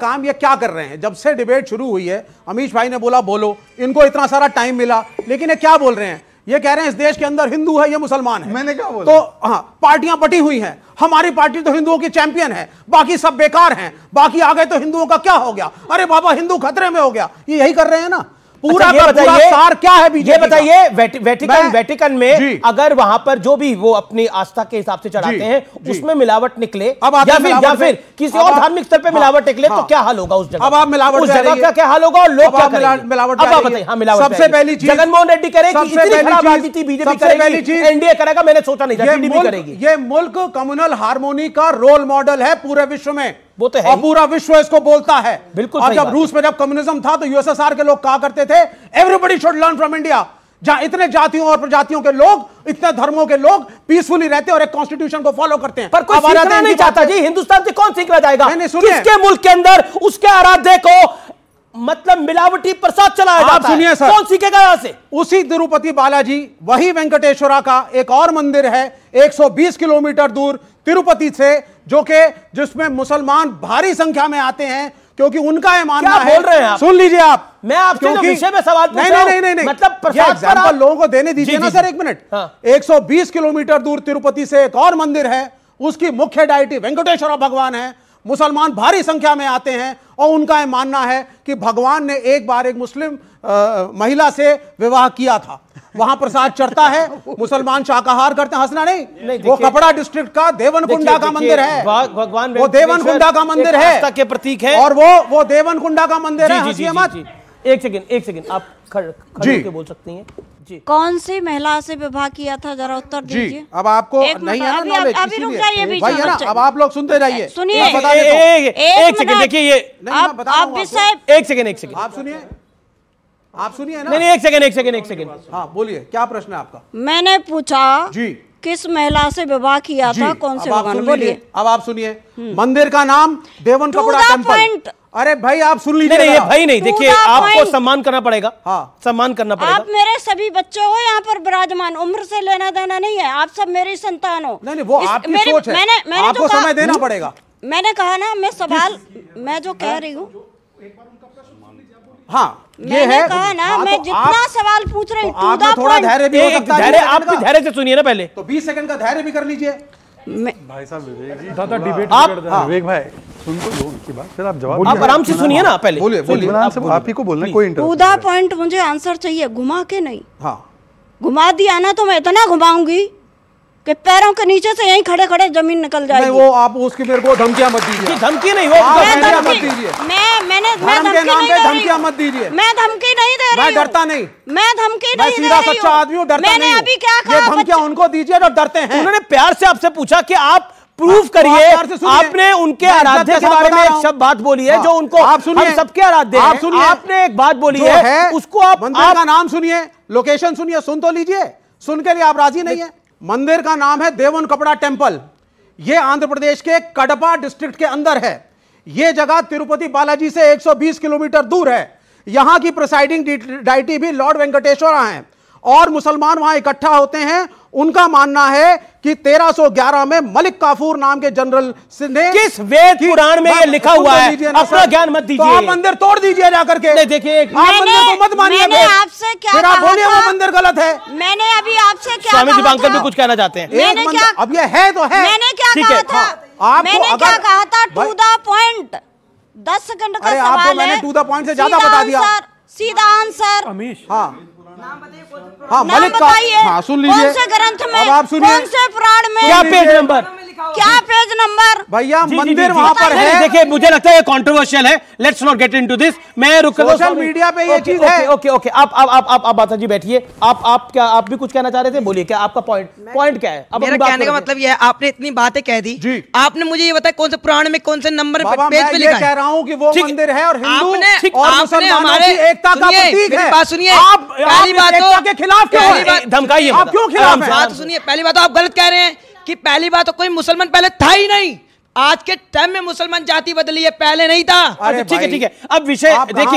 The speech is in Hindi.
काम ये क्या कर रहे हैं जब से डिबेट शुरू हुई है अमीश भाई ने बोला बोलो इनको इतना सारा टाइम मिला लेकिन ये क्या बोल रहे हैं ये कह रहे हैं इस देश के अंदर हिंदू है ये मुसलमान है मैंने क्या बोला तो हाँ पार्टियां बटी हुई हैं हमारी पार्टी तो हिंदुओं की चैंपियन है बाकी सब बेकार हैं बाकी आ गए तो हिंदुओं का क्या हो गया अरे बाबा हिंदू खतरे में हो गया ये यही कर रहे हैं ना पूरा अच्छा, बताइए सार क्या है बीजेपी ये बताइए वेटिकन वेटिकन में अगर वहां पर जो भी वो अपनी आस्था के हिसाब से चढ़ाते हैं उसमें मिलावट निकले अब या फिर या फिर किसी और धार्मिक स्तर पे हाँ। मिलावट निकले तो हाँ। क्या हाल होगा उस जगह अब आप मिलावट उस जगह का क्या हाल होगा और लोग क्या मिलावट अब आप बताइए हाँ मिलावट सबसे पहली चीज जगनमोहन रेड्डी करेगी इतनी खराब बीजेपी करेगी एनडीए करेगा मैंने सोचा नहीं था करेगी ये मुल्क कम्युनल हार्मोनी का रोल मॉडल है पूरे विश्व में वो तो है और पूरा विश्व इसको बोलता है बिल्कुल और जब रूस में जब कम्युनिज्म था तो यूएसएसआर के लोग कहा करते थे everybody should learn from India जहां इतने जातियों और प्रजातियों के लोग इतने धर्मों के लोग पीसफुली रहते हैं और एक कॉन्स्टिट्यूशन को फॉलो करते हैं पर कोई सीखना नहीं चाहता जी हिंदुस्तान से कौन सीखना चाहेगा किसके मुल्क के अंदर उसके आराध्य को मतलब मिलावटी प्रसाद चलाया जाता सुनिए सर कौन सीखेगा यहां से उसी तिरुपति बालाजी वही वेंकटेश्वरा का एक और मंदिर है 120 किलोमीटर दूर तिरुपति से जो कि जिसमें मुसलमान भारी संख्या में आते हैं क्योंकि उनका यह मानना है बोल रहे हैं सुन लीजिए आप मैं आप जो विषय में सवाल नहीं, नहीं नहीं नहीं नहीं मतलब एग्जांपल आप... लोगों को देने दीजिए ना सर एक मिनट हाँ। 120 किलोमीटर दूर तिरुपति से एक और मंदिर है उसकी मुख्य डायटी वेंकटेश्वर भगवान है मुसलमान भारी संख्या में आते हैं और उनका यह मानना है कि भगवान ने एक बार एक मुस्लिम महिला से विवाह किया था वहां प्रसाद चढ़ता है मुसलमान शाकाहार करते हैं हंसना नहीं, नहीं वो कपड़ा डिस्ट्रिक्ट का देवन कुंडा का मंदिर है भगवान वो देवन कुंडा का मंदिर है के प्रतीक है और वो वो देवन कुंडा का मंदिर है हंसी मत एक सेकंड एक सेकंड आप खड़े के बोल सकती हैं जी कौन सी महिला से विवाह किया था जरा उत्तर दीजिए अब आपको नहीं है ना अभी, अभी रुक जाइए भाई है ना अब आप लोग सुनते जाइए सुनिए एक सेकंड देखिए ये आप विषय एक सेकंड एक सेकंड आप सुनिए आप सुनिए ना नहीं एक सेकंड एक सेकंड एक सेकंड हाँ बोलिए क्या प्रश्न है आपका मैंने पूछा जी किस महिला से विवाह किया था कौन से भगवान बोलिए अब आप सुनिए हम्म। मंदिर का नाम देवन कपड़ा टेम्पल अरे भाई आप सुन लीजिए नहीं, नहीं भाई नहीं देखिए आपको सम्मान करना पड़ेगा हाँ सम्मान करना पड़ेगा आप मेरे सभी बच्चे हो यहाँ पर विराजमान उम्र से लेना देना नहीं है आप सब मेरी संतान हो नहीं नहीं वो आपकी सोच है मैंने, मैंने आपको समय देना पड़ेगा मैंने कहा ना मैं सवाल मैं जो कह रही हूँ हाँ ये है कहा ना हाँ, मैं तो जितना सवाल पूछ रही तो तो थोड़ा धैर्य भी धैर्य आप धैर्य से सुनिए ना पहले तो 20 सेकंड का धैर्य भी कर लीजिए भाई साहब विवेक जी दादा डिबेट आप हाँ। विवेक भाई सुन तो लो उनकी बात फिर आप जवाब आप आराम से सुनिए ना पहले बोलिए बोलिए आप ही को बोलना कोई पॉइंट मुझे आंसर चाहिए घुमा के नहीं हाँ घुमा दिया ना तो मैं इतना घुमाऊंगी कि पैरों के नीचे से यहीं खड़े खड़े जमीन निकल जाएगी नहीं वो आप उसकी मेरे को धमकियां मत दीजिए धमकी नहीं वो धमकियां मत दीजिए मैं मैंने मैं धमकी नहीं दे धमकियां मत दीजिए मैं धमकी नहीं दे रही मैं डरता नहीं मैं धमकी नहीं मैं सीधा सच्चा आदमी हूं डरता नहीं अभी क्या कहा धमकियां उनको दीजिए जो डरते हैं उन्होंने प्यार से आपसे पूछा कि आप प्रूफ करिए आपने उनके आराध्य के बारे में एक शब्द बात बोली है हाँ। जो उनको आप सुनिए सबके आराध्य आप सुनिए आपने एक बात बोली है उसको आप मंदिर का नाम सुनिए लोकेशन सुनिए सुन तो लीजिए सुन के लिए आप राजी नहीं है मंदिर का नाम है देवन कपड़ा टेम्पल ये आंध्र प्रदेश के कडपा डिस्ट्रिक्ट के अंदर है ये जगह तिरुपति बालाजी से 120 किलोमीटर दूर है यहाँ की प्रिसाइडिंग डाइटी भी लॉर्ड वेंकटेश्वरा हैं और मुसलमान वहां इकट्ठा होते हैं उनका मानना है कि 1311 में मलिक काफूर नाम के जनरल ने किस वेद पुराण में ये लिखा हुआ है अपना ज्ञान मत दीजिए तो आप मंदिर तोड़ दीजिए जाकर के देखिए आप मंदिर को मत मानिए आपसे क्या फिर आप बोलिए वो मंदिर गलत है मैंने अभी आपसे क्या स्वामी जी बांकर भी कुछ कहना चाहते हैं अब ये है तो है मैंने क्या हाँ। कहा था आपको क्या कहा था टू द पॉइंट दस सेकंड का सवाल है आपको मैंने टू द पॉइंट से ज्यादा बता दिया सीधा आंसर हाँ हाँ मलिक का हाँ सुन लीजिए कौन से ग्रंथ में कौन से पुराण में क्या पेज नंबर क्या नंबर भैया मंदिर वहाँ पर है देखिए मुझे लगता है ये कंट्रोवर्शियल है let's not get into this मैं रुक सोशल मीडिया पे ये चीज है ओके ओके आप आप आप आप आप बाता जी बैठिए आप आप क्या आप भी कुछ कहना चाह रहे थे बोलिए क्या आपका पॉइंट पॉइंट क्या है अब मेरा कहने का मतलब ये है आपने इतनी बातें कह दी आपने मुझे ये बताया कौन से पुराण में कौन से नंबर पेज पे लिखा है कह रहा हूँ कि वो मंदिर है और हिंदू और मुसलमानों की एकता का प्रतीक है बात सुनिए आप पहली बात तो- के खिलाफ क्यों धमकाइए आप क्यों खिलाफ बात सुनिए पहली बात तो आप गलत कह रहे हैं कि पहली बात तो कोई मुसलमान पहले था ही नहीं आज के टाइम में मुसलमान जाति बदली है पहले नहीं था अच्छा, ठीक है ठीक है अब विषय देखिए